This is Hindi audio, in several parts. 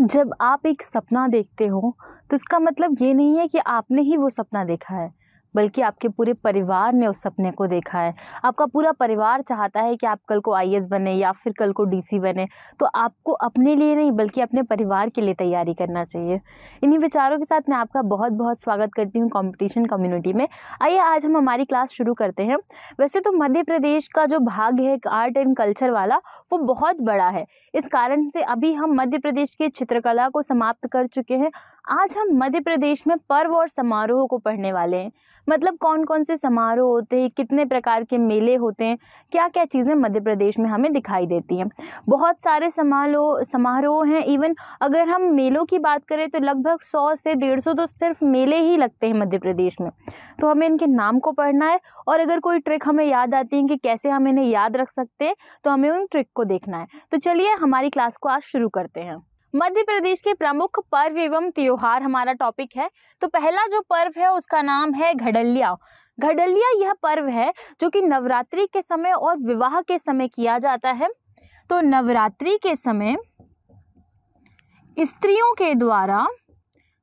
जब आप एक सपना देखते हो तो इसका मतलब ये नहीं है कि आपने ही वो सपना देखा है बल्कि आपके पूरे परिवार ने उस सपने को देखा है आपका पूरा परिवार चाहता है कि आप कल को आई बने या फिर कल को डी बने तो आपको अपने लिए नहीं बल्कि अपने परिवार के लिए तैयारी करना चाहिए इन्हीं विचारों के साथ मैं आपका बहुत बहुत स्वागत करती हूँ कॉम्पिटिशन कम्युनिटी में आइए आज हम हमारी क्लास शुरू करते हैं वैसे तो मध्य प्रदेश का जो भाग है आर्ट एंड कल्चर वाला वो बहुत बड़ा है इस कारण से अभी हम मध्य प्रदेश के चित्रकला को समाप्त कर चुके हैं आज हम मध्य प्रदेश में पर्व और समारोह को पढ़ने वाले हैं मतलब कौन कौन से समारोह होते हैं कितने प्रकार के मेले होते हैं क्या क्या चीज़ें मध्य प्रदेश में हमें दिखाई देती हैं बहुत सारे समारोह समारोह हैं इवन अगर हम मेलों की बात करें तो लगभग सौ से डेढ़ सौ तो सिर्फ मेले ही लगते हैं मध्य प्रदेश में तो हमें इनके नाम को पढ़ना है और अगर कोई ट्रिक हमें याद आती है कि कैसे हम इन्हें याद रख सकते हैं तो हमें उन ट्रिक को देखना है तो चलिए हमारी क्लास को आज शुरू करते हैं मध्य प्रदेश के प्रमुख पर्व एवं त्योहार हमारा टॉपिक है तो पहला जो पर्व है उसका नाम है घडलिया घडलिया यह पर्व है जो कि नवरात्रि के समय और विवाह के समय किया जाता है तो नवरात्रि के समय स्त्रियों के द्वारा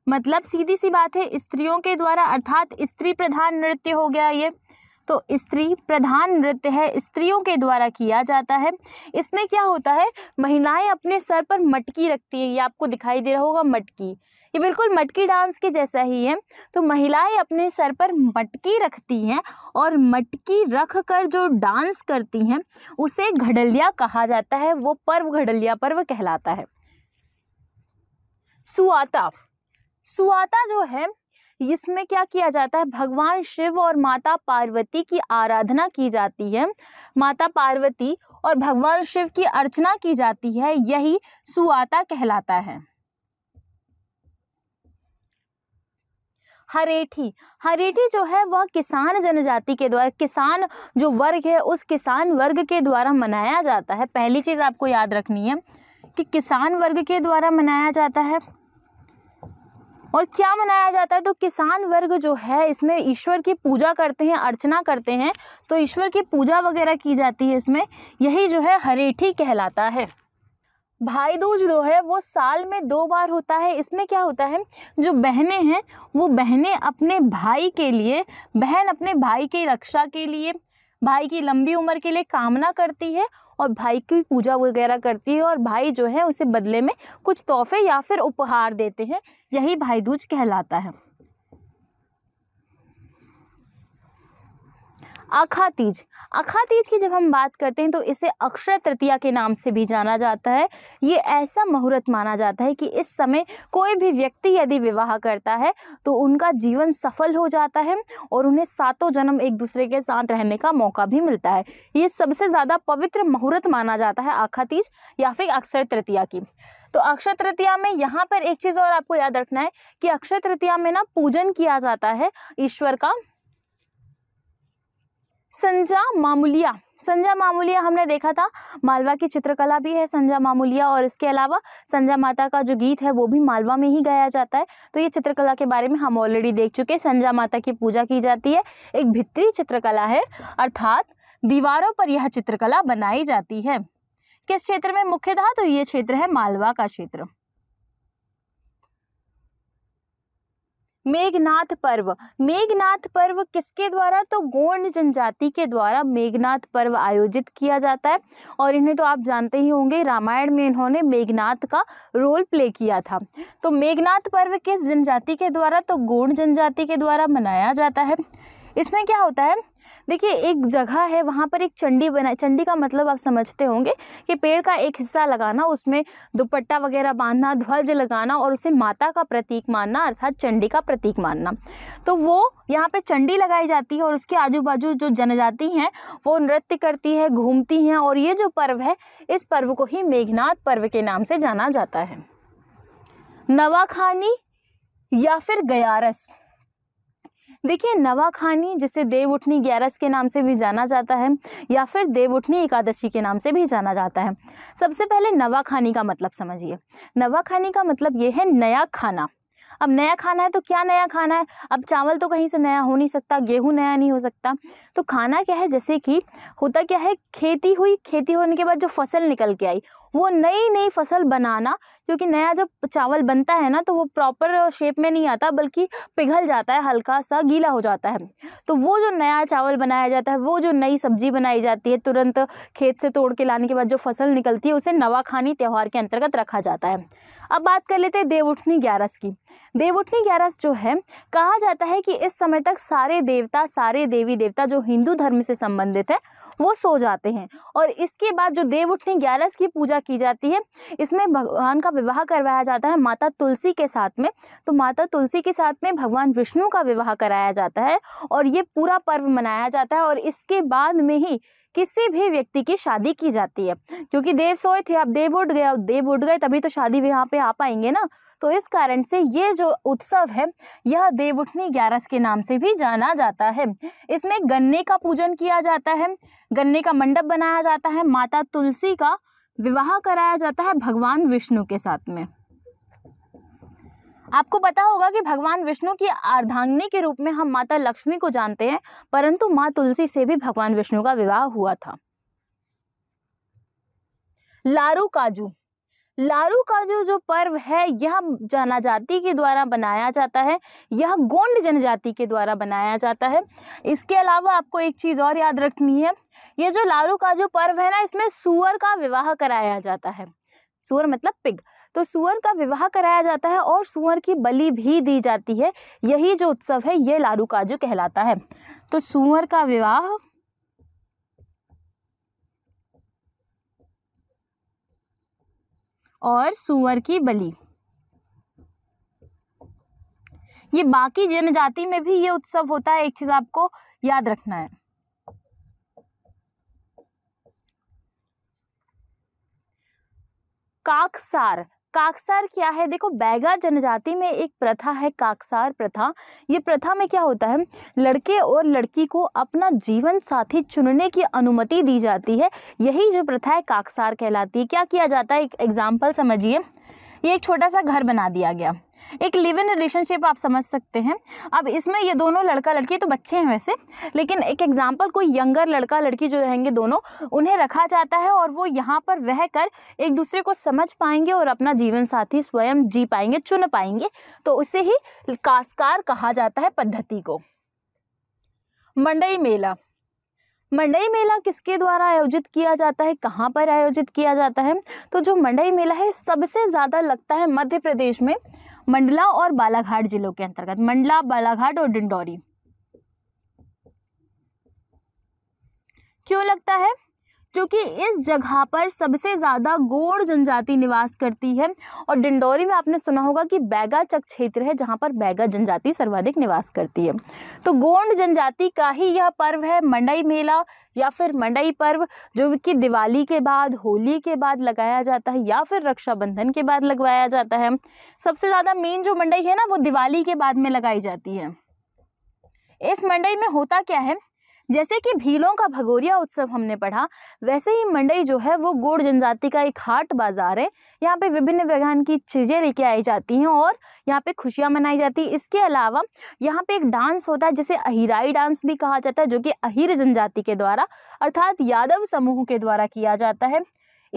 मतलब सीधी सी बात है स्त्रियों के द्वारा अर्थात स्त्री प्रधान नृत्य हो गया ये तो स्त्री प्रधान नृत्य है स्त्रियों के द्वारा किया जाता है इसमें क्या होता है महिलाएं अपने सर पर मटकी रखती हैं ये आपको दिखाई दे रहा होगा मटकी ये बिल्कुल मटकी डांस के जैसा ही है तो महिलाएं अपने सर पर मटकी रखती हैं और मटकी रख कर जो डांस करती हैं उसे घडलिया कहा जाता है वो पर्व घडलिया पर्व कहलाता है सुआता सुआता जो है इसमें क्या किया जाता है भगवान शिव और माता पार्वती की आराधना की जाती है माता पार्वती और भगवान शिव की अर्चना की जाती है यही सुआता कहलाता है हरेठी हरेठी जो है वह किसान जनजाति के द्वारा किसान जो वर्ग है उस किसान वर्ग के द्वारा मनाया जाता है पहली चीज़ आपको याद रखनी है कि किसान वर्ग के द्वारा मनाया जाता है और क्या मनाया जाता है तो किसान वर्ग जो है इसमें ईश्वर की पूजा करते हैं अर्चना करते हैं तो ईश्वर की पूजा वगैरह की जाती है इसमें यही जो है हरेठी कहलाता है भाई दूज जो है वो साल में दो बार होता है इसमें क्या होता है जो बहनें हैं वो बहनें अपने भाई के लिए बहन अपने भाई की रक्षा के लिए भाई की लंबी उम्र के लिए कामना करती है और भाई की पूजा वगैरह करती है और भाई जो है उसे बदले में कुछ तोहफे या फिर उपहार देते हैं यही भाई दूज कहलाता है आखातीज आखातीज की जब हम बात करते हैं तो इसे अक्षय तृतीया के नाम से भी जाना जाता है ये ऐसा मुहूर्त माना जाता है कि इस समय कोई भी व्यक्ति यदि विवाह करता है तो उनका जीवन सफल हो जाता है और उन्हें सातों जन्म एक दूसरे के साथ रहने का मौका भी मिलता है ये सबसे ज़्यादा पवित्र मुहूर्त माना जाता है आखातीज या फिर अक्षय तृतीया की तो अक्षय तृतीया में यहाँ पर एक चीज़ और आपको याद रखना है कि अक्षय तृतीया में ना पूजन किया जाता है ईश्वर का संजा मामूलिया संजा मामूलिया हमने देखा था मालवा की चित्रकला भी है संजा मामूलिया और इसके अलावा संजा माता का जो गीत है वो भी मालवा में ही गाया जाता है तो ये चित्रकला के बारे में हम ऑलरेडी देख चुके हैं संजा माता की पूजा की जाती है एक भित्री चित्रकला है अर्थात दीवारों पर यह चित्रकला बनाई जाती है किस क्षेत्र में मुख्य था तो ये क्षेत्र है मालवा का क्षेत्र मेघनाथ पर्व मेघनाथ पर्व किसके द्वारा तो गोंड जनजाति के द्वारा मेघनाथ पर्व आयोजित किया जाता है और इन्हें तो आप जानते ही होंगे रामायण में इन्होंने मेघनाथ का रोल प्ले किया था तो मेघनाथ पर्व किस जनजाति के द्वारा तो गोंड जनजाति के द्वारा मनाया जाता है इसमें क्या होता है देखिए एक जगह है वहाँ पर एक चंडी बना चंडी का मतलब आप समझते होंगे कि पेड़ का एक हिस्सा लगाना उसमें दुपट्टा वगैरह बांधना ध्वज लगाना और उसे माता का प्रतीक मानना अर्थात चंडी का प्रतीक मानना तो वो यहाँ पे चंडी लगाई जाती है और उसके आजू बाजू जो जनजाति हैं वो नृत्य करती है घूमती हैं और ये जो पर्व है इस पर्व को ही मेघनाथ पर्व के नाम से जाना जाता है नवाखानी या फिर गयारस देखिए नवाखानी जिसे देव उठनी ग्यारस के नाम से भी जाना जाता है या फिर देव उठनी एकादशी के नाम से भी जाना जाता है सबसे पहले नवाखानी का मतलब समझिए नवाखानी का मतलब ये है नया खाना अब नया खाना है तो क्या नया खाना है अब चावल तो कहीं से नया हो नहीं सकता गेहूँ नया नहीं हो सकता तो खाना क्या है जैसे कि होता क्या है खेती हुई खेती होने के बाद जो फसल निकल के आई वो नई नई फसल बनाना क्योंकि नया जब चावल बनता है ना तो वो प्रॉपर शेप में नहीं आता बल्कि पिघल जाता है हल्का सा गीला हो जाता है तो वो जो नया चावल बनाया जाता है वो जो नई सब्जी बनाई जाती है तुरंत खेत से तोड़ के लाने के बाद जो फसल निकलती है उसे नवा खानी त्यौहार के अंतर्गत रखा जाता है अब बात कर लेते हैं देवउठनी ग्यारस की देवउठनी ग्यारस जो है कहा जाता है कि इस समय तक सारे देवता सारे देवी देवता जो हिंदू धर्म से संबंधित है वो सो जाते हैं और इसके बाद जो देवउठनी ग्यारस की पूजा की जाती है इसमें भगवान का विवाह करवाया जाता है माता तुलसी के साथ में तो माता तुलसी के साथ में भगवान विष्णु का विवाह कराया जाता है और ये पूरा पर्व मनाया जाता है और इसके बाद में ही किसी भी व्यक्ति की शादी की जाती है क्योंकि देव सोए थे अब देव उठ गए देव उठ गए तभी तो शादी यहाँ पे आ पाएंगे ना तो इस कारण से ये जो उत्सव है यह देव उठनी ग्यारस के नाम से भी जाना जाता है इसमें गन्ने का पूजन किया जाता है गन्ने का मंडप बनाया जाता है माता तुलसी का विवाह कराया जाता है भगवान विष्णु के साथ में आपको पता होगा कि भगवान विष्णु की अर्धांगनी के रूप में हम माता लक्ष्मी को जानते हैं परंतु माँ तुलसी से भी भगवान विष्णु का विवाह हुआ था लारू काजू लारू का जो जो पर्व है यह जनजाति के द्वारा बनाया जाता है यह गोंड जनजाति के द्वारा बनाया जाता है इसके अलावा आपको एक चीज़ और याद रखनी है ये जो लारू का जो पर्व है ना इसमें सुअर का विवाह कराया जाता है सुअर मतलब पिग तो सुअर का विवाह कराया जाता है और सुअर की बलि भी दी जाती है यही जो उत्सव है ये लारू काजू कहलाता है तो सुअर का विवाह और सुअर की बलि ये बाकी जनजाति में भी ये उत्सव होता है एक चीज आपको याद रखना है काकसार काकसार क्या है देखो बैगा जनजाति में एक प्रथा है काकसार प्रथा ये प्रथा में क्या होता है लड़के और लड़की को अपना जीवन साथी चुनने की अनुमति दी जाती है यही जो प्रथा है काकसार कहलाती है क्या किया जाता है एक एग्जाम्पल समझिए ये एक छोटा सा घर बना दिया गया एक लिव इन रिलेशनशिप आप समझ सकते हैं अब इसमें ये दोनों लड़का लड़की तो बच्चे हैं वैसे लेकिन एक एग्जाम्पल कोई यंगर लड़का लड़की जो रहेंगे दोनों उन्हें रखा जाता है और वो यहाँ पर रह कर एक दूसरे को समझ पाएंगे और अपना जीवन साथी स्वयं जी पाएंगे चुन पाएंगे तो उसे ही कास्कार कहा जाता है पद्धति को मंडई मेला मंडई मेला किसके द्वारा आयोजित किया जाता है कहाँ पर आयोजित किया जाता है तो जो मंडई मेला है सबसे ज़्यादा लगता है मध्य प्रदेश में मंडला और बालाघाट जिलों के अंतर्गत मंडला बालाघाट और डिंडौरी क्यों लगता है क्योंकि इस जगह पर सबसे ज़्यादा गोड़ जनजाति निवास करती है और डिंडोरी में आपने सुना होगा कि बैगा चक क्षेत्र है जहाँ पर बैगा जनजाति सर्वाधिक निवास करती है तो गोंड जनजाति का ही यह पर्व है मंडई मेला या फिर मंडई पर्व जो कि दिवाली के बाद होली के बाद लगाया जाता है या फिर रक्षाबंधन के बाद लगवाया जाता है सबसे ज़्यादा मेन जो मंडई है ना वो दिवाली के बाद में लगाई जाती है इस मंडई में होता क्या है जैसे कि भीलों का भगोरिया उत्सव हमने पढ़ा वैसे ही मंडई जो है वो गोड़ जनजाति का एक हाट बाजार है यहाँ पे विभिन्न व्यवहान की चीज़ें लेके आई जाती हैं और यहाँ पे खुशियाँ मनाई जाती है इसके अलावा यहाँ पे एक डांस होता है जिसे अहिराई डांस भी कहा जाता है जो कि अहिर जनजाति के द्वारा अर्थात यादव समूह के द्वारा किया जाता है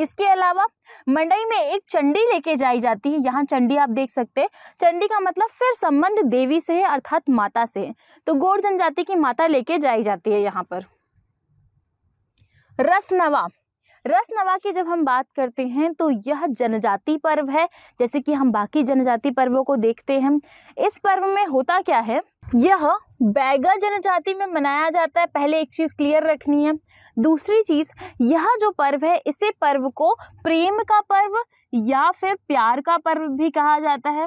इसके अलावा मंडई में एक चंडी लेके जाई जाती है यहाँ चंडी आप देख सकते हैं चंडी का मतलब फिर संबंध देवी से है अर्थात माता से है तो गोर जनजाति की माता लेके जाई जाती है यहाँ पर रसनवा रसनवा की जब हम बात करते हैं तो यह जनजाति पर्व है जैसे कि हम बाकी जनजाति पर्वों को देखते हैं इस पर्व में होता क्या है यह बैगा जनजाति में मनाया जाता है पहले एक चीज़ क्लियर रखनी है दूसरी चीज़ यह जो पर्व है इसे पर्व को प्रेम का पर्व या फिर प्यार का पर्व भी कहा जाता है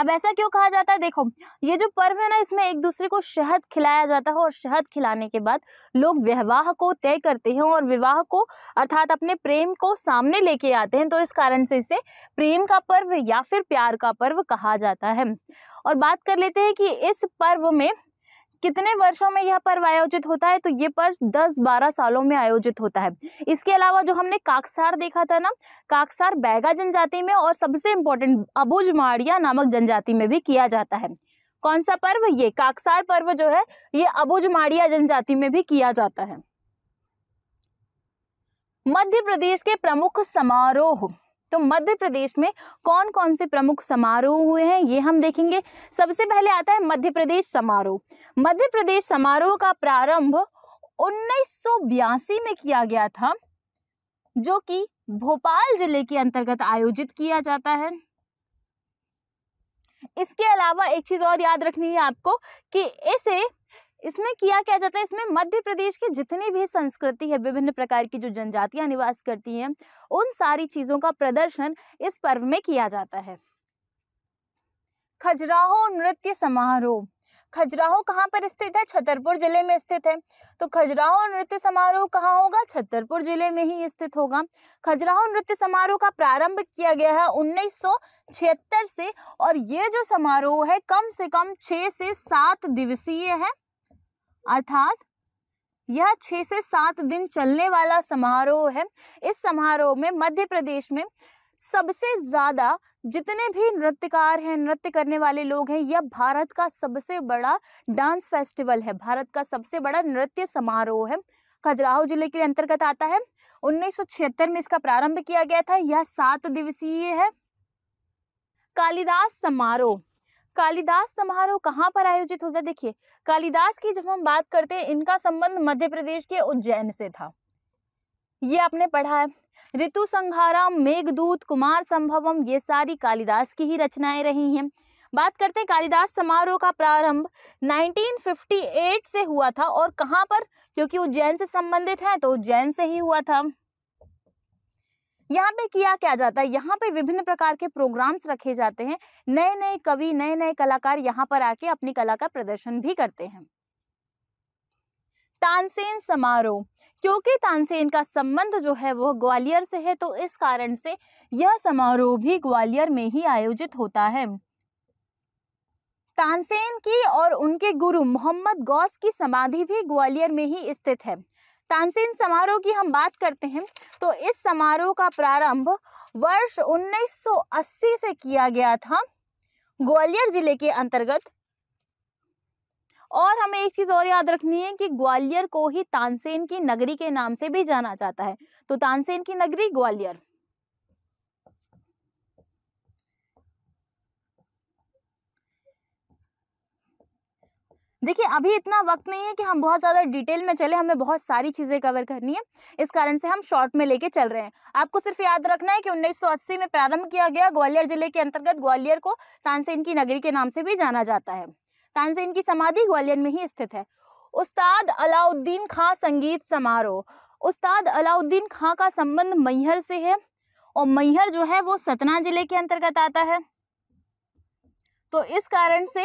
अब ऐसा क्यों कहा जाता है देखो ये जो पर्व है ना इसमें एक दूसरे को शहद खिलाया जाता है और शहद खिलाने के बाद लोग विवाह को तय करते हैं और विवाह को अर्थात अपने प्रेम को सामने लेके आते हैं तो इस कारण से इसे प्रेम का पर्व या फिर प्यार का पर्व कहा जाता है और बात कर लेते हैं कि इस पर्व में कितने वर्षों में यह पर्व आयोजित होता है तो ये पर्व दस बारह सालों में आयोजित होता है इसके अलावा जो हमने काकसार देखा था ना काकसार बैगा जनजाति में और सबसे इंपॉर्टेंट अबुज माड़िया नामक जनजाति में भी किया जाता है कौन सा पर्व ये काकसार पर्व जो है ये अबुज माड़िया जनजाति में भी किया जाता है मध्य प्रदेश के प्रमुख समारोह तो मध्य प्रदेश में कौन कौन से प्रमुख समारोह हुए हैं ये हम देखेंगे सबसे पहले आता है मध्य प्रदेश समारोह मध्य प्रदेश समारोह का प्रारंभ उन्नीस में किया गया था जो कि भोपाल जिले के अंतर्गत आयोजित किया जाता है इसके अलावा एक चीज और याद रखनी है आपको कि इसे इसमें किया क्या जाता है इसमें मध्य प्रदेश की जितनी भी संस्कृति है विभिन्न प्रकार की जो जनजातियां निवास करती हैं उन सारी चीज़ों का प्रदर्शन इस पर्व में किया जाता है खजुराहो नृत्य समारोह खजुराहो कहाँ पर स्थित है छतरपुर जिले में स्थित है तो खजुराहो नृत्य समारोह कहाँ होगा छतरपुर जिले में ही स्थित होगा खजुराहो नृत्य समारोह का प्रारंभ किया गया है छिहत्तर से और ये जो समारोह है कम से कम छः से सात दिवसीय है अर्थात यह छह से सात दिन चलने वाला समारोह है इस समारोह में मध्य प्रदेश में सबसे ज़्यादा जितने भी नृत्यकार हैं नृत्य करने वाले लोग हैं यह भारत का सबसे बड़ा डांस फेस्टिवल है भारत का सबसे बड़ा नृत्य समारोह है खजुराहो जिले के अंतर्गत आता है उन्नीस में इसका प्रारंभ किया गया था यह सात दिवसीय है कालिदास समारोह कालिदास समारोह कहाँ पर आयोजित होता है देखिए कालिदास की जब हम बात करते हैं इनका संबंध मध्य प्रदेश के उज्जैन से था ये आपने पढ़ा है ऋतु संहारा मेघदूत कुमार संभवम ये सारी कालिदास की ही रचनाएं रही हैं बात करते हैं कालिदास समारोह का प्रारंभ 1958 से हुआ था और कहाँ पर क्योंकि उज्जैन से संबंधित है तो उज्जैन से ही हुआ था यहाँ पे किया क्या जाता है यहाँ पे विभिन्न प्रकार के प्रोग्राम्स रखे जाते हैं नए नए कवि नए नए कलाकार यहाँ पर आके अपनी कला का प्रदर्शन भी करते हैं तानसेन समारोह क्योंकि तानसेन का संबंध जो है वो ग्वालियर से है तो इस कारण से यह समारोह भी ग्वालियर में ही आयोजित होता है तानसेन की और उनके गुरु मोहम्मद गौस की समाधि भी ग्वालियर में ही स्थित है तानसेन समारोह की हम बात करते हैं तो इस समारोह का प्रारंभ वर्ष 1980 से किया गया था ग्वालियर जिले के अंतर्गत और हमें एक चीज और याद रखनी है कि ग्वालियर को ही तानसेन की नगरी के नाम से भी जाना जाता है तो तानसेन की नगरी ग्वालियर देखिए अभी इतना वक्त नहीं है कि हम बहुत ज़्यादा डिटेल में चले हमें बहुत सारी चीज़ें कवर करनी है इस कारण से हम शॉर्ट में लेके चल रहे हैं आपको सिर्फ याद रखना है कि 1980 में प्रारंभ किया गया ग्वालियर जिले के अंतर्गत ग्वालियर को तानसेन की नगरी के नाम से भी जाना जाता है तानसेन की समाधि ग्वालियर में ही स्थित है उस्ताद अलाउद्दीन खां संगीत समारोह उस्ताद अलाउद्दीन खां का संबंध मैहर से है और मैहर जो है वो सतना जिले के अंतर्गत आता है तो इस कारण से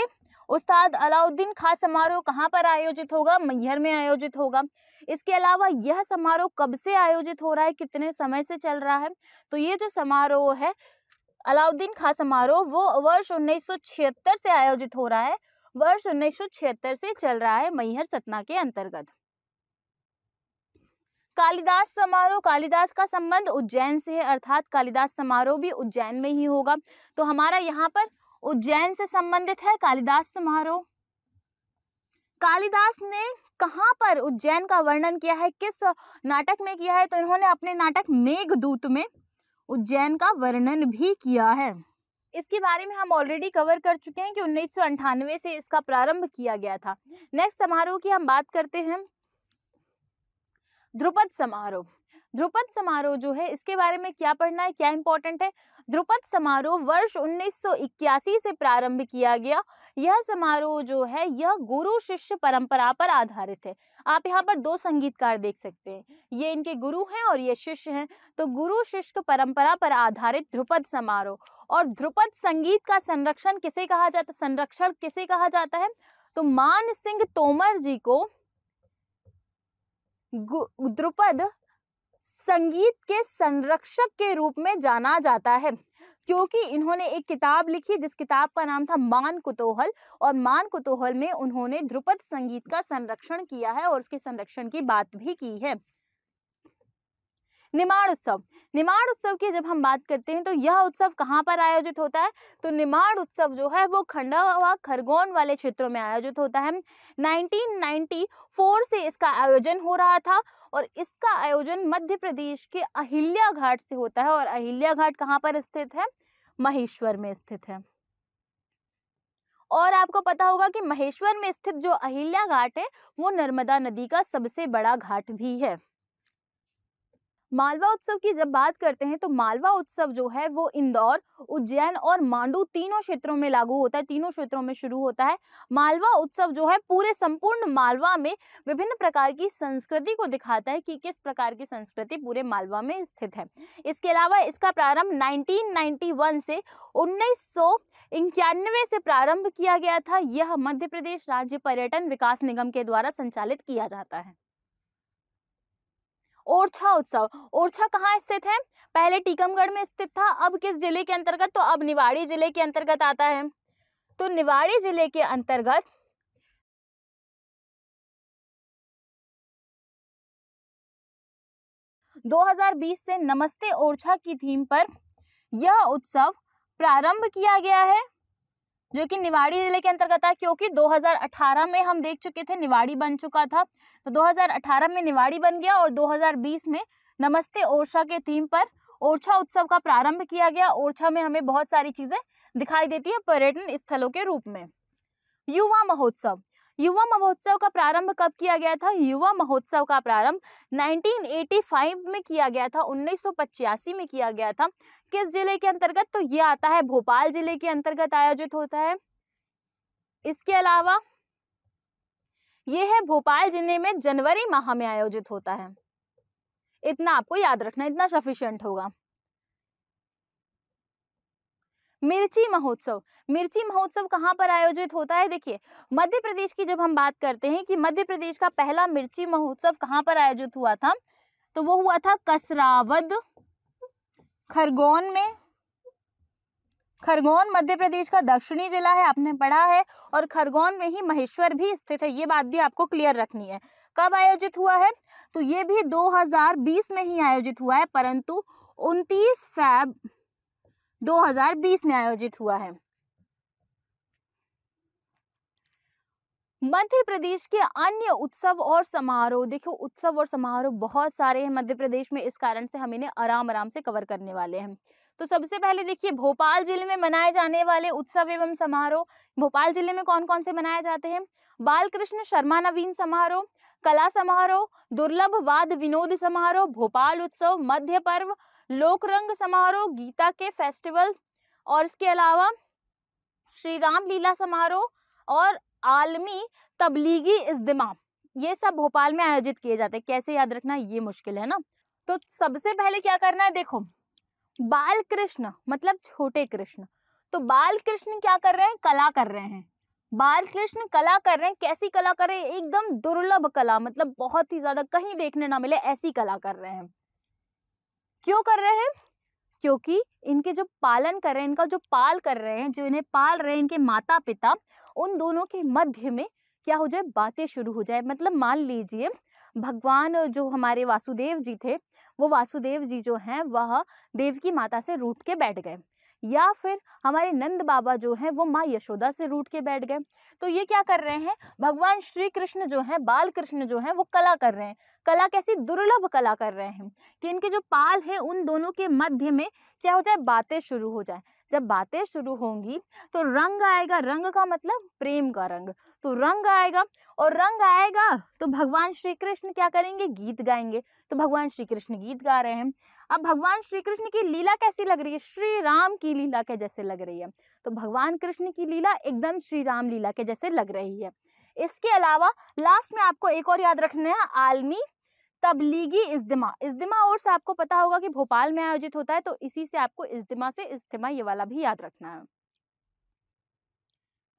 उस्ताद अलाउद्दीन खास समारोह कहाँ पर आयोजित होगा मैहर में आयोजित होगा इसके अलावा यह समारोह कब से आयोजित हो रहा है कितने समय से चल रहा है तो ये जो समारोह है अलाउद्दीन खास समारोह वो वर्ष उन्नीस से आयोजित हो रहा है वर्ष उन्नीस से चल रहा है मैहर सतना के अंतर्गत कालिदास समारोह कालिदास का संबंध उज्जैन से है अर्थात कालिदास समारोह भी उज्जैन में ही होगा तो हमारा यहाँ पर उज्जैन से संबंधित है कालिदास समारोह कालिदास ने कहाँ पर उज्जैन का वर्णन किया है किस नाटक में किया है तो इन्होंने अपने नाटक मेघदूत में उज्जैन का वर्णन भी किया है इसके बारे में हम ऑलरेडी कवर कर चुके हैं कि उन्नीस से इसका प्रारंभ किया गया था नेक्स्ट समारोह की हम बात करते हैं ध्रुपद समारोह ध्रुपद समारोह जो है इसके बारे में क्या पढ़ना है क्या इंपॉर्टेंट है ध्रुपद समारोह वर्ष 1981 से प्रारंभ किया गया यह समारोह जो है यह गुरु शिष्य परंपरा पर आधारित है आप यहाँ पर दो संगीतकार देख सकते हैं ये इनके गुरु हैं और ये शिष्य हैं तो गुरु शिष्य परंपरा पर आधारित ध्रुपद समारोह और ध्रुपद संगीत का संरक्षण किसे कहा जाता संरक्षण किसे कहा जाता है तो मान सिंह तोमर जी को द्रुपद संगीत के संरक्षक के रूप में जाना जाता है क्योंकि इन्होंने एक किताब लिखी जिस किताब का नाम था मान कुतूहल और मान कुतूहल में उन्होंने ध्रुपद संगीत का संरक्षण किया है और उसके संरक्षण की बात भी की है निमाड़ उत्सव निमाड़ उत्सव की जब हम बात करते हैं तो यह उत्सव कहाँ पर आयोजित होता है तो निमाड़ उत्सव जो है वो खंडा व खरगोन वाले क्षेत्रों में आयोजित होता है 1994 से इसका आयोजन हो रहा था और इसका आयोजन मध्य प्रदेश के अहिल्या घाट से होता है और अहिल्या घाट कहाँ पर स्थित है महेश्वर में स्थित है और आपको पता होगा कि महेश्वर में स्थित जो अहिल्या घाट है वो नर्मदा नदी का सबसे बड़ा घाट भी है मालवा उत्सव की जब बात करते हैं तो मालवा उत्सव जो है वो इंदौर उज्जैन और मांडू तीनों क्षेत्रों में लागू होता है तीनों क्षेत्रों में शुरू होता है मालवा उत्सव जो है पूरे संपूर्ण मालवा में विभिन्न प्रकार की संस्कृति को दिखाता है कि किस प्रकार की संस्कृति पूरे मालवा में स्थित है इसके अलावा इसका प्रारंभ नाइनटीन से उन्नीस इक्यानवे से प्रारंभ किया गया था यह मध्य प्रदेश राज्य पर्यटन विकास निगम के द्वारा संचालित किया जाता है ओरछा उत्सव ओरछा कहाँ स्थित है पहले टीकमगढ़ में स्थित था अब किस जिले के अंतर्गत तो अब निवाड़ी जिले के अंतर्गत आता है तो निवाड़ी जिले के अंतर्गत दो बीस से नमस्ते ओरछा की थीम पर यह उत्सव प्रारंभ किया गया है जो कि निवाड़ी जिले के अंतर्गत है क्योंकि 2018 में हम देख चुके थे निवाड़ी बन चुका था तो 2018 में निवाड़ी बन गया और 2020 में नमस्ते ओरछा के थीम पर ओरछा उत्सव का प्रारंभ किया गया ओरछा में हमें बहुत सारी चीज़ें दिखाई देती है पर्यटन स्थलों के रूप में युवा महोत्सव युवा महोत्सव का प्रारंभ कब किया गया था युवा महोत्सव का प्रारंभ 1985 में किया गया था उन्नीस में किया गया था किस जिले के अंतर्गत तो ये आता है भोपाल जिले के अंतर्गत आयोजित होता है इसके अलावा ये है भोपाल जिले में जनवरी माह में आयोजित होता है इतना आपको याद रखना इतना सफिशियंट होगा मिर्ची महोत्सव मिर्ची महोत्सव कहाँ पर आयोजित होता है देखिए मध्य प्रदेश की जब हम बात करते हैं कि मध्य प्रदेश का पहला मिर्ची महोत्सव कहाँ पर आयोजित हुआ था तो वो हुआ था कसरावद खरगोन में खरगोन मध्य प्रदेश का दक्षिणी जिला है आपने पढ़ा है और खरगोन में ही महेश्वर भी स्थित है ये बात भी आपको क्लियर रखनी है कब आयोजित हुआ है तो ये भी 2020 में ही आयोजित हुआ है परंतु 29 फैब 2020 में आयोजित हुआ है मध्य प्रदेश के अन्य उत्सव और समारोह देखो उत्सव और समारोह बहुत सारे हैं मध्य प्रदेश में इस कारण से हम इन्हें आराम आराम से कवर करने वाले हैं तो सबसे पहले देखिए भोपाल जिले में मनाए जाने वाले उत्सव एवं समारोह भोपाल जिले में कौन कौन से मनाए जाते हैं बालकृष्ण शर्मा नवीन समारोह कला समारोह दुर्लभ वाद विनोद समारोह भोपाल उत्सव मध्य पर्व लोक रंग समारोह गीता के फेस्टिवल और इसके अलावा श्री राम लीला समारोह और आलमी तबलीगी इज्तिमा ये सब भोपाल में आयोजित किए जाते हैं कैसे याद रखना ये मुश्किल है ना तो सबसे पहले क्या करना है देखो बाल कृष्ण मतलब छोटे कृष्ण तो बाल कृष्ण क्या कर रहे हैं कला कर रहे हैं बाल कृष्ण कला कर रहे हैं कैसी कला कर रहे हैं एकदम दुर्लभ कला मतलब बहुत ही ज्यादा कहीं देखने ना मिले ऐसी कला कर रहे हैं क्यों कर रहे हैं क्योंकि इनके जो पालन कर रहे हैं इनका जो पाल कर रहे हैं जो इन्हें पाल रहे हैं इनके माता पिता उन दोनों के मध्य में क्या हो जाए बातें शुरू हो जाए मतलब मान लीजिए भगवान जो हमारे वासुदेव जी थे वो वासुदेव जी जो हैं वह देव की माता से रूट के बैठ गए या फिर हमारे नंद बाबा जो हैं वो माँ यशोदा से रूट के बैठ गए तो ये क्या कर रहे हैं भगवान श्री कृष्ण जो हैं बाल कृष्ण जो हैं वो कला कर रहे हैं कला कैसी दुर्लभ कला कर रहे हैं कि इनके जो पाल है उन दोनों के मध्य में क्या हो जाए बातें शुरू हो जाए जब बातें शुरू होंगी तो रंग आएगा रंग का मतलब प्रेम का रंग तो रंग आएगा और रंग आएगा तो भगवान श्री कृष्ण क्या करेंगे गीत गाएंगे तो भगवान श्री कृष्ण गीत गा रहे हैं अब भगवान श्री कृष्ण की लीला कैसी लग रही है श्री राम की लीला के जैसे लग रही है तो भगवान कृष्ण की लीला एकदम श्री राम लीला के जैसे लग रही है इसके अलावा लास्ट में आपको एक और याद रखना है आलमी तबलीगी इज्तिमा इज्तिमा और से आपको पता होगा कि भोपाल में आयोजित होता है तो इसी से आपको इज्तिमा से इज्तिमा ये वाला भी याद रखना है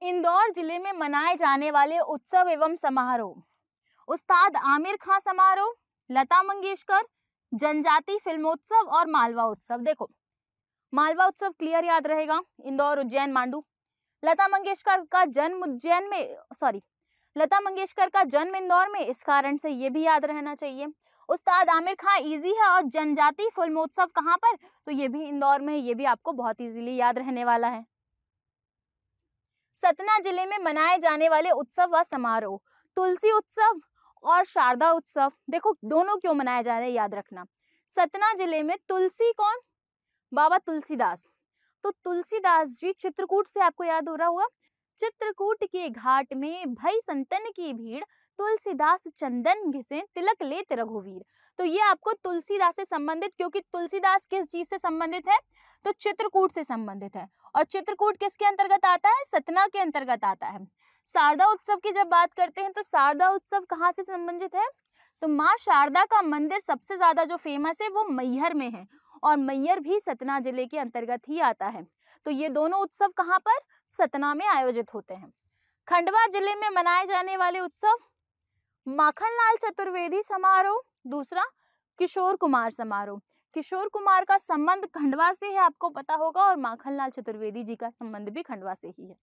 इंदौर जिले में मनाए जाने वाले उत्सव एवं समारोह उस्ताद आमिर खां समारोह लता मंगेशकर जनजाति फिल्मोत्सव और मालवा उत्सव देखो मालवा उत्सव क्लियर याद रहेगा इंदौर उज्जैन मांडू लता मंगेशकर का जन्म उज्जैन में सॉरी लता मंगेशकर का जन्म इंदौर में इस कारण से ये भी याद रहना चाहिए उस्ताद आमिर खां इजी है और जनजाति फिल्मोत्सव कहाँ पर तो ये भी इंदौर में है ये भी आपको बहुत इजीली याद रहने वाला है सतना जिले में मनाए जाने वाले उत्सव व समारोह तुलसी उत्सव और शारदा उत्सव देखो दोनों क्यों मनाए जा रहे हैं याद रखना सतना जिले में तुलसी कौन बाबा तुलसीदास तो तुलसीदास जी चित्रकूट से आपको याद हो रहा होगा चित्रकूट के घाट में भई संतन की भीड़ तुलसीदास चंदन घिसे तिलक लेत रघुवीर तो ये आपको तुलसीदास से संबंधित क्योंकि तुलसीदास किस चीज से संबंधित है तो चित्रकूट से संबंधित है और चित्रकूट किसके अंतर्गत आता है सतना के अंतर्गत आता है शारदा उत्सव की जब बात करते हैं तो शारदा उत्सव कहाँ से संबंधित है तो माँ शारदा का मंदिर सबसे ज्यादा जो फेमस है वो मैहर में है और मैहर भी सतना जिले के अंतर्गत ही आता है तो ये दोनों उत्सव कहाँ पर सतना में आयोजित होते हैं खंडवा जिले में मनाए जाने वाले उत्सव माखनलाल चतुर्वेदी समारोह दूसरा किशोर कुमार समारोह किशोर कुमार का संबंध खंडवा से है आपको पता होगा और माखनलाल चतुर्वेदी जी का संबंध भी खंडवा से ही है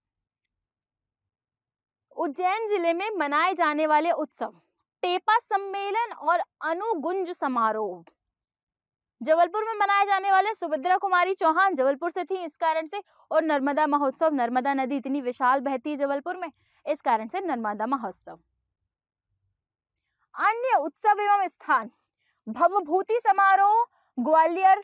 उज्जैन जिले में मनाए जाने वाले उत्सव टेपा सम्मेलन और अनुगुंज समारोह जबलपुर में मनाए जाने वाले सुभद्रा कुमारी चौहान जबलपुर से थी इस कारण से और नर्मदा महोत्सव नर्मदा नदी इतनी विशाल बहती है जबलपुर में इस कारण से नर्मदा महोत्सव अन्य उत्सव एवं स्थान भवभूति समारोह ग्वालियर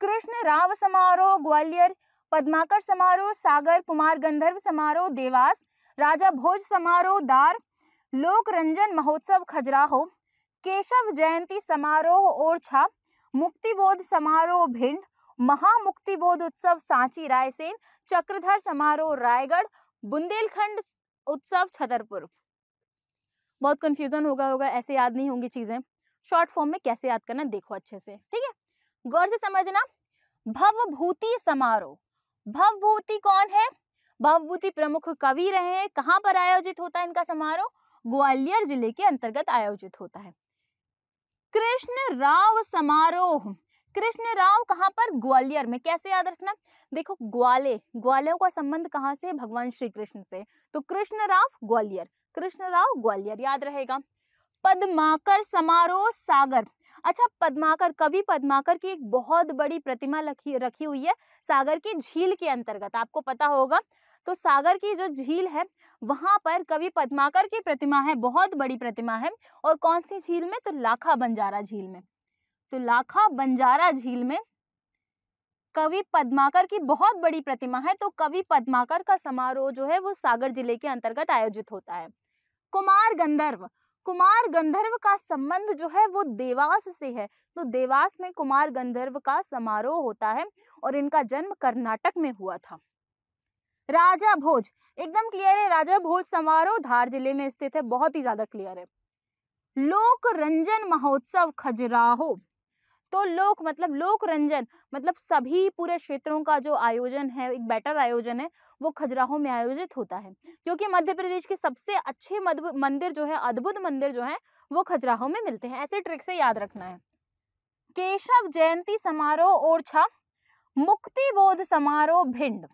कृष्ण राव समारोह ग्वालियर पद्माकर समारोह सागर कुमार गंधर्व समारोह देवास राजा भोज समारोह दार लोक रंजन महोत्सव खजुराहो केशव जयंती समारोह ओरछा मुक्तिबोध समारोह भिंड महामुक्तिबोध उत्सव सांची रायसेन चक्रधर समारोह रायगढ़ बुंदेलखंड उत्सव छतरपुर बहुत कंफ्यूजन होगा होगा ऐसे याद नहीं होंगी चीजें शॉर्ट फॉर्म में कैसे याद करना देखो अच्छे से ठीक है गौर से समझना भवभूति समारोह भवभूति कौन है भवभूति प्रमुख कवि रहे हैं कहाँ पर आयोजित होता है इनका समारोह ग्वालियर जिले के अंतर्गत आयोजित होता है कृष्ण राव समारोह कृष्ण राव कहाँ पर ग्वालियर में कैसे याद रखना देखो ग्वाले ग्वालियों का संबंध कहाँ से भगवान श्री कृष्ण से तो कृष्ण राव ग्वालियर कृष्ण राव ग्वालियर याद रहेगा पद्माकर समारोह सागर अच्छा पद्माकर कवि पद्माकर की एक बहुत बड़ी प्रतिमा रखी रखी हुई है सागर की झील के अंतर्गत आपको पता होगा तो सागर की जो झील है वहां पर कवि पद्माकर की प्रतिमा है बहुत बड़ी प्रतिमा है और कौन सी झील में तो लाखा बंजारा झील में तो लाखा बंजारा झील में कवि पद्माकर की बहुत बड़ी प्रतिमा है तो कवि पद्माकर का समारोह जो है वो सागर जिले के अंतर्गत आयोजित होता है कुमार गंधर्व कुमार गंधर्व का संबंध जो है वो देवास से है तो देवास में कुमार गंधर्व का समारोह होता है और इनका जन्म कर्नाटक में हुआ था राजा भोज एकदम क्लियर है राजा भोज समारोह धार जिले में स्थित है बहुत ही ज्यादा क्लियर है लोक रंजन महोत्सव खजुराहो तो लोक मतलब लोक रंजन मतलब सभी पूरे क्षेत्रों का जो आयोजन है एक बेटर आयोजन है वो खजुराहो में आयोजित होता है क्योंकि मध्य प्रदेश के सबसे अच्छे मंदिर जो है अद्भुत मंदिर जो है वो खजुराहो में मिलते हैं ऐसे ट्रिक से याद रखना है केशव जयंती समारोह ओरछा मुक्ति बोध समारोह भिंड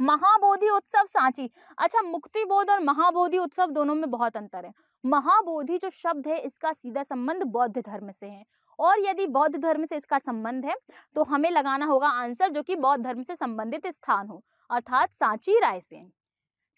महाबोधि उत्सव सांची अच्छा मुक्ति बोध और महाबोधि उत्सव दोनों में बहुत अंतर है महाबोधि जो शब्द है इसका सीधा संबंध बौद्ध धर्म से है और यदि बौद्ध धर्म से इसका संबंध है तो हमें लगाना होगा आंसर जो कि बौद्ध धर्म से संबंधित स्थान हो अर्थात सांची रायसेन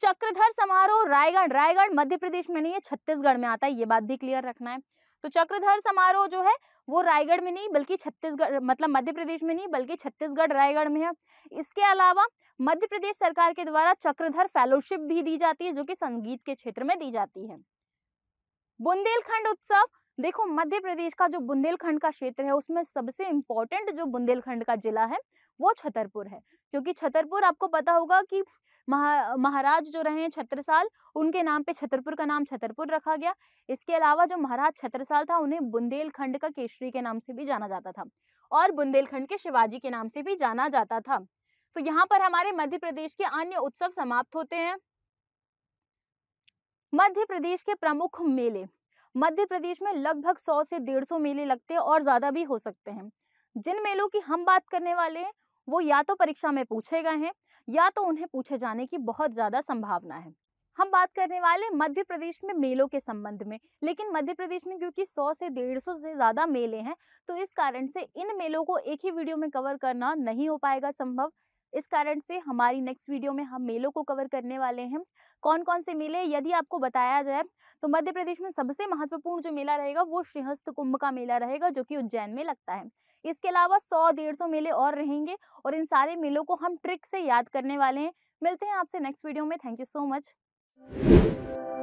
चक्रधर समारोह रायगढ़ रायगढ़ मध्य प्रदेश में नहीं है छत्तीसगढ़ में आता है ये बात भी क्लियर रखना है तो चक्रधर समारोह जो है वो रायगढ़ में नहीं बल्कि छत्तीसगढ़ मतलब मध्य प्रदेश में नहीं बल्कि छत्तीसगढ़ रायगढ़ में है इसके अलावा मध्य प्रदेश सरकार के द्वारा चक्रधर फेलोशिप भी दी जाती है जो कि संगीत के क्षेत्र में दी जाती है बुंदेलखंड उत्सव देखो मध्य प्रदेश का जो बुंदेलखंड का क्षेत्र है उसमें सबसे इंपॉर्टेंट जो बुंदेलखंड का जिला है वो छतरपुर है क्योंकि छतरपुर आपको पता होगा कि महाराज जो रहे हैं छत्रसाल उनके नाम पे छतरपुर का नाम छतरपुर रखा गया इसके अलावा जो महाराज छत्रसाल था उन्हें बुंदेलखंड का केशरी के नाम से भी जाना जाता था और बुंदेलखंड के शिवाजी के नाम से भी जाना जाता था तो यहाँ पर हमारे मध्य प्रदेश के अन्य उत्सव समाप्त होते हैं मध्य प्रदेश के प्रमुख मेले मध्य प्रदेश में लगभग 100 से 150 मेले लगते हैं और ज़्यादा भी हो सकते हैं जिन मेलों की हम बात करने वाले हैं वो या तो परीक्षा में पूछे गए हैं या तो उन्हें पूछे जाने की बहुत ज्यादा संभावना है हम बात करने वाले मध्य प्रदेश में मेलों के संबंध में लेकिन मध्य प्रदेश में क्योंकि 100 से 150 से ज़्यादा मेले हैं तो इस कारण से इन मेलों को एक ही वीडियो में कवर करना नहीं हो पाएगा संभव इस कारण से हमारी नेक्स्ट वीडियो में हम मेलों को कवर करने वाले हैं कौन कौन से मेले यदि आपको बताया जाए तो मध्य प्रदेश में सबसे महत्वपूर्ण जो मेला रहेगा वो श्रीहस्त कुंभ का मेला रहेगा जो कि उज्जैन में लगता है इसके अलावा सौ डेढ़ सौ मेले और रहेंगे और इन सारे मेलों को हम ट्रिक से याद करने वाले हैं मिलते हैं आपसे नेक्स्ट वीडियो में थैंक यू सो मच